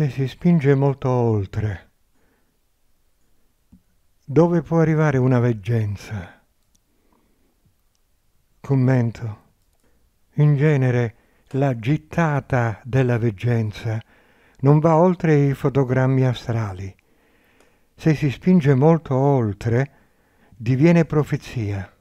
se si spinge molto oltre, dove può arrivare una veggenza? Commento. In genere la gittata della veggenza non va oltre i fotogrammi astrali. Se si spinge molto oltre, diviene profezia.